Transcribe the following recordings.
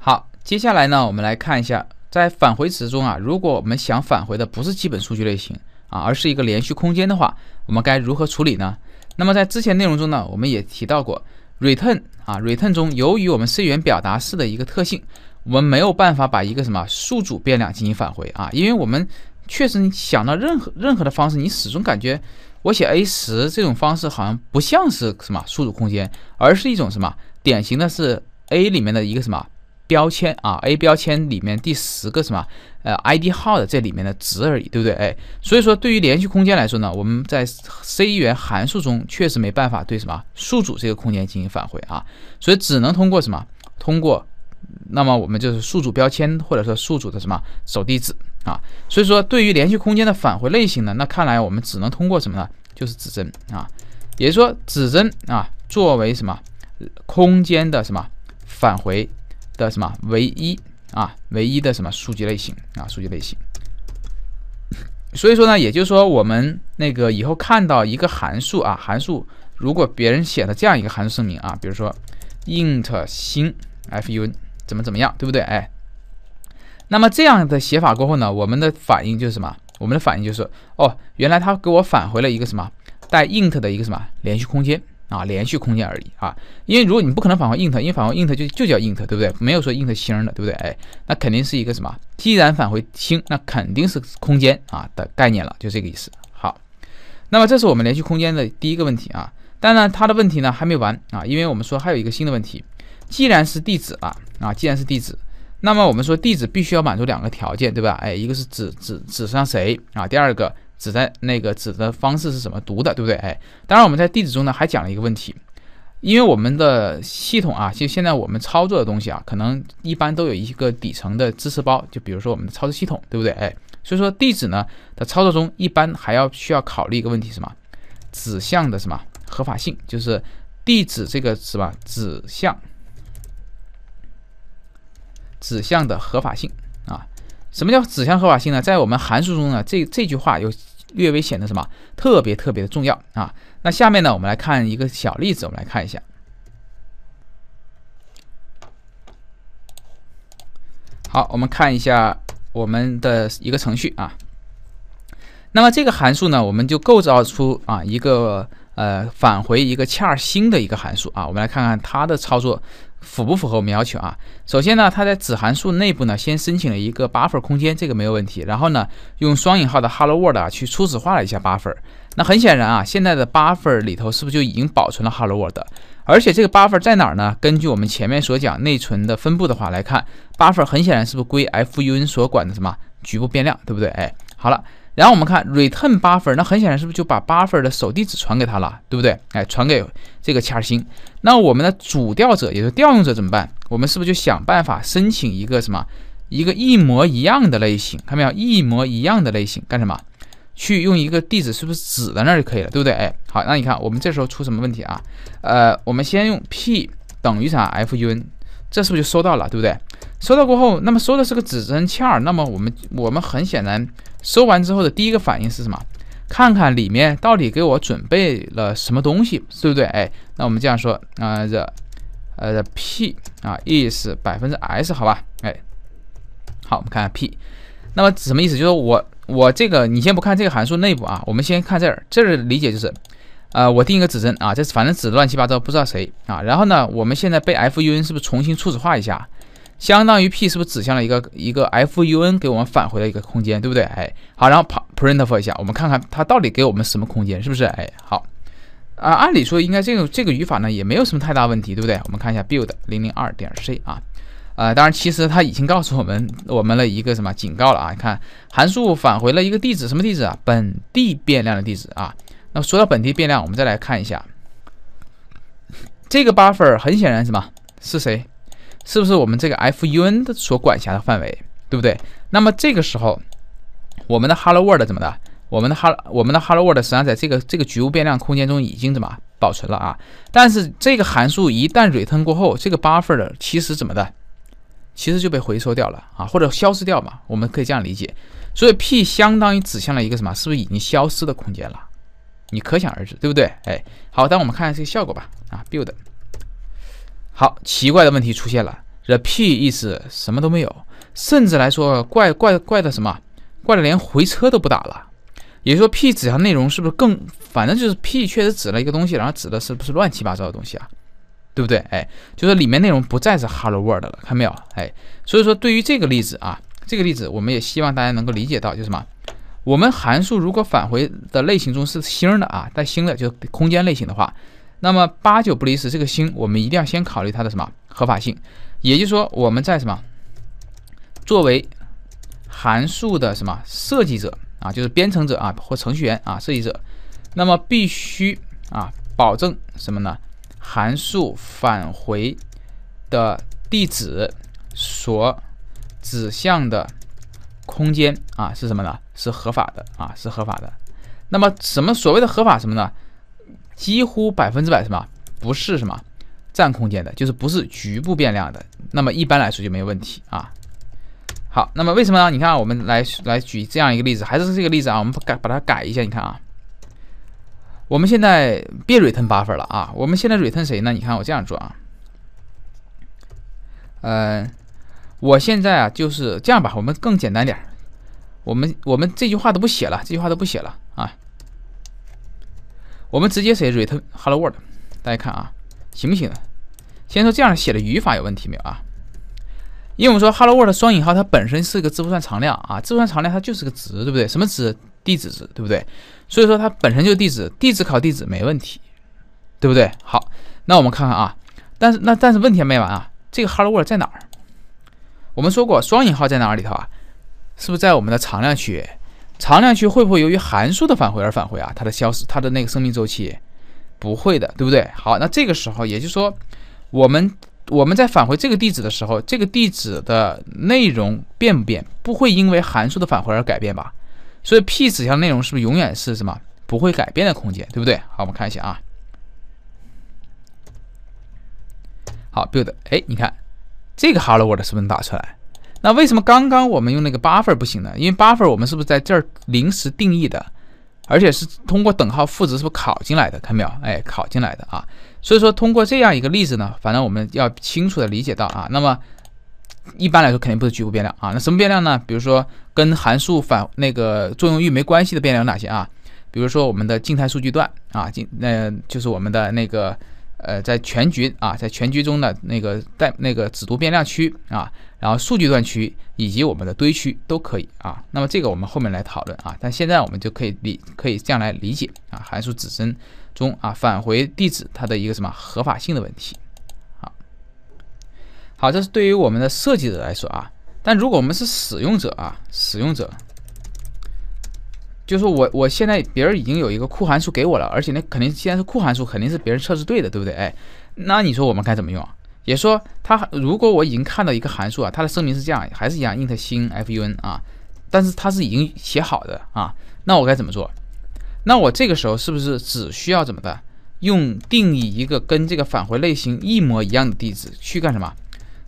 好，接下来呢，我们来看一下，在返回值中啊，如果我们想返回的不是基本数据类型啊，而是一个连续空间的话，我们该如何处理呢？那么在之前内容中呢，我们也提到过，return 啊，return 中由于我们 C 语言表达式的一个特性，我们没有办法把一个什么数组变量进行返回啊，因为我们确实想到任何任何的方式，你始终感觉我写 a 十这种方式好像不像是什么数组空间，而是一种什么典型的是 a 里面的一个什么。标签啊，A 标签里面第十个什么呃 ID 号的这里面的值而已，对不对？哎，所以说对于连续空间来说呢，我们在 C 元函数中确实没办法对什么数组这个空间进行返回啊，所以只能通过什么通过，那么我们就是数组标签或者说数组的什么首地址啊，所以说对于连续空间的返回类型呢，那看来我们只能通过什么呢？就是指针啊，也就是说指针啊作为什么空间的什么返回。的什么唯一啊，唯一的什么数据类型啊，数据类型。所以说呢，也就是说我们那个以后看到一个函数啊，函数如果别人写的这样一个函数声明啊，比如说 int *fun 怎么怎么样，对不对？哎，那么这样的写法过后呢，我们的反应就是什么？我们的反应就是哦，原来他给我返回了一个什么带 int 的一个什么连续空间。啊，连续空间而已啊，因为如果你不可能返回 int，因为返回 int 就就叫 int，对不对？没有说 int 星的，对不对？哎，那肯定是一个什么？既然返回星，那肯定是空间啊的概念了，就这个意思。好，那么这是我们连续空间的第一个问题啊，当然它的问题呢还没完啊，因为我们说还有一个新的问题，既然是地址了啊，既然是地址，那么我们说地址必须要满足两个条件，对吧？哎，一个是指指指向谁啊？第二个。指在那个指的方式是怎么读的，对不对？哎，当然我们在地址中呢还讲了一个问题，因为我们的系统啊，其实现在我们操作的东西啊，可能一般都有一个底层的支持包，就比如说我们的操作系统，对不对？哎，所以说地址呢的操作中，一般还要需要考虑一个问题，什么指向的什么合法性，就是地址这个什么指向指向的合法性啊？什么叫指向合法性呢？在我们函数中呢，这这句话有。略微显得什么特别特别的重要啊！那下面呢，我们来看一个小例子，我们来看一下。好，我们看一下我们的一个程序啊。那么这个函数呢，我们就构造出啊一个呃返回一个恰新的一个函数啊，我们来看看它的操作。符不符合我们要求啊？首先呢，它在子函数内部呢，先申请了一个 buffer 空间，这个没有问题。然后呢，用双引号的 hello world 啊，去初始化了一下 buffer。那很显然啊，现在的 buffer 里头是不是就已经保存了 hello world？而且这个 buffer 在哪儿呢？根据我们前面所讲内存的分布的话来看，buffer 很显然是不是归 fun 所管的什么局部变量，对不对？哎，好了。然后我们看 return 八分，那很显然，是不是就把八分的首地址传给他了，对不对？哎，传给这个*。那我们的主调者，也就是调用者怎么办？我们是不是就想办法申请一个什么，一个一模一样的类型？看到没有，一模一样的类型，干什么？去用一个地址，是不是指在那就可以了，对不对？哎，好，那你看我们这时候出什么问题啊？呃，我们先用 p 等于啥？fun，这是不是就收到了，对不对？收到过后，那么收的是个指针嵌儿，那么我们我们很显然收完之后的第一个反应是什么？看看里面到底给我准备了什么东西，对不对？哎，那我们这样说啊 e 呃的 p 啊 is 百分之 s 好吧？哎，好，我们看下 p，那么什么意思？就是我我这个你先不看这个函数内部啊，我们先看这儿，这儿理解就是啊我定一个指针啊，这反正指乱七八糟不知道谁啊，然后呢，我们现在被 fun 是不是重新初始化一下？相当于 p 是不是指向了一个一个 f u n 给我们返回了一个空间，对不对？哎，好，然后 print for 一下，我们看看它到底给我们什么空间，是不是？哎，好啊，按理说应该这个这个语法呢也没有什么太大问题，对不对？我们看一下 build 零零二点 c 啊，呃，当然其实它已经告诉我们我们了一个什么警告了啊？你看函数返回了一个地址，什么地址啊？本地变量的地址啊。那说到本地变量，我们再来看一下这个 buffer，很显然什么是谁？是不是我们这个 fun 的所管辖的范围，对不对？那么这个时候，我们的 hello word 怎么的？我们的哈我们的 hello word l 实际上在这个这个局部变量空间中已经怎么保存了啊？但是这个函数一旦 return 过后，这个 buffer 的其实怎么的？其实就被回收掉了啊，或者消失掉嘛？我们可以这样理解。所以 p 相当于指向了一个什么？是不是已经消失的空间了？你可想而知，对不对？哎，好，但我们看看这个效果吧。啊，build。好，奇怪的问题出现了。The P 意思什么都没有，甚至来说，怪怪怪的什么，怪的连回车都不打了。也就是说，P 指向内容是不是更……反正就是 P 确实指了一个东西，然后指的是不是乱七八糟的东西啊？对不对？哎，就是里面内容不再是 Hello World 了，看到没有？哎，所以说对于这个例子啊，这个例子我们也希望大家能够理解到，就什么，我们函数如果返回的类型中是星的啊，带星的就空间类型的话。那么八九不离十，这个星我们一定要先考虑它的什么合法性，也就是说我们在什么作为函数的什么设计者啊，就是编程者啊或程序员啊设计者，那么必须啊保证什么呢？函数返回的地址所指向的空间啊是什么呢？是合法的啊，是合法的。那么什么所谓的合法什么呢？几乎百分之百什么？不是什么占空间的，就是不是局部变量的，那么一般来说就没问题啊。好，那么为什么呢？你看，我们来来举这样一个例子，还是这个例子啊，我们改把它改一下。你看啊，我们现在别 return buffer 了啊，我们现在 return 谁呢？你看我这样做啊，嗯，我现在啊就是这样吧，我们更简单点儿，我们我们这句话都不写了，这句话都不写了啊。我们直接写 return "Hello World"，大家看啊，行不行？先说这样写的语法有问题没有啊？因为我们说 "Hello World" 双引号它本身是个字符串常量啊，字符串常量它就是个值，对不对？什么值？地址值，对不对？所以说它本身就地址，地址考地址没问题，对不对？好，那我们看看啊，但是那但是问题还没完啊，这个 "Hello World" 在哪儿？我们说过双引号在哪里头啊？是不是在我们的常量区？常量区会不会由于函数的返回而返回啊？它的消失，它的那个生命周期不会的，对不对？好，那这个时候也就是说，我们我们在返回这个地址的时候，这个地址的内容变不变？不会因为函数的返回而改变吧？所以 p 指向内容是不是永远是什么不会改变的空间，对不对？好，我们看一下啊。好，build，哎，你看这个 hello world 是不是能打出来？那为什么刚刚我们用那个八份不行呢？因为八份我们是不是在这儿临时定义的，而且是通过等号赋值是不是考进来的？看到没有？哎，考进来的啊。所以说通过这样一个例子呢，反正我们要清楚的理解到啊，那么一般来说肯定不是局部变量啊。那什么变量呢？比如说跟函数反那个作用域没关系的变量有哪些啊？比如说我们的静态数据段啊，静，那就是我们的那个。呃，在全局啊，在全局中的那个带那个指针变量区啊，然后数据段区以及我们的堆区都可以啊。那么这个我们后面来讨论啊，但现在我们就可以理可以这样来理解啊，函数指针中啊返回地址它的一个什么合法性的问题。好好，这是对于我们的设计者来说啊，但如果我们是使用者啊，使用者。就是我，我现在别人已经有一个库函数给我了，而且那肯定，既然是库函数，肯定是别人测试对的，对不对？哎，那你说我们该怎么用？也说他如果我已经看到一个函数啊，它的声明是这样，还是一样 int *fun 啊，但是它是已经写好的啊，那我该怎么做？那我这个时候是不是只需要怎么的，用定义一个跟这个返回类型一模一样的地址去干什么？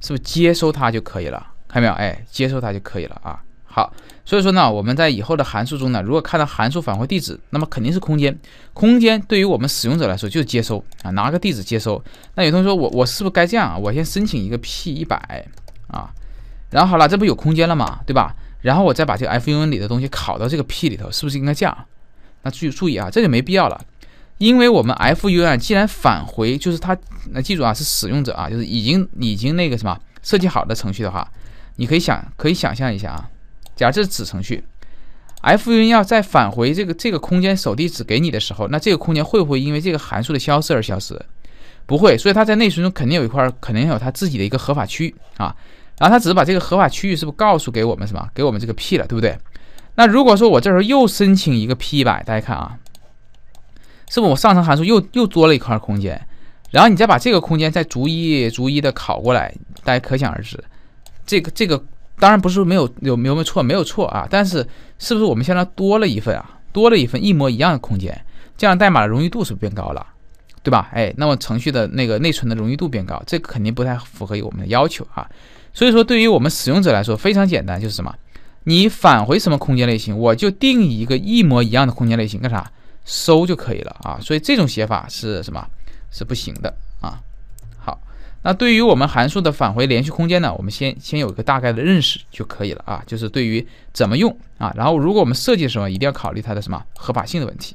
是不是接收它就可以了？看到没有？哎，接收它就可以了啊。好。所以说呢，我们在以后的函数中呢，如果看到函数返回地址，那么肯定是空间。空间对于我们使用者来说就是接收啊，拿个地址接收。那有同学说，我我是不是该这样啊？我先申请一个 p 一百啊，然后好了，这不有空间了嘛，对吧？然后我再把这个 fun 里的东西拷到这个 p 里头，是不是应该这样？那注注意啊，这就没必要了，因为我们 fun 既然返回就是它，那记住啊，是使用者啊，就是已经已经那个什么设计好的程序的话，你可以想可以想象一下啊。假如这是子程序，f 云要在返回这个这个空间首地址给你的时候，那这个空间会不会因为这个函数的消失而消失？不会，所以它在内存中肯定有一块，肯定有它自己的一个合法区域啊。然后它只是把这个合法区域是不是告诉给我们什么？给我们这个 p 了，对不对？那如果说我这时候又申请一个 p 一百，大家看啊，是不是我上层函数又又多了一块空间？然后你再把这个空间再逐一逐一的拷过来，大家可想而知，这个这个。当然不是没有有有没有错没有错啊，但是是不是我们现在多了一份啊？多了一份一模一样的空间，这样代码的容易度是不是变高了，对吧？哎，那么程序的那个内存的容易度变高，这肯定不太符合于我们的要求啊。所以说对于我们使用者来说非常简单，就是什么，你返回什么空间类型，我就定义一个一模一样的空间类型，干啥，搜就可以了啊。所以这种写法是什么？是不行的啊。那对于我们函数的返回连续空间呢，我们先先有一个大概的认识就可以了啊，就是对于怎么用啊，然后如果我们设计的时候，一定要考虑它的什么合法性的问题。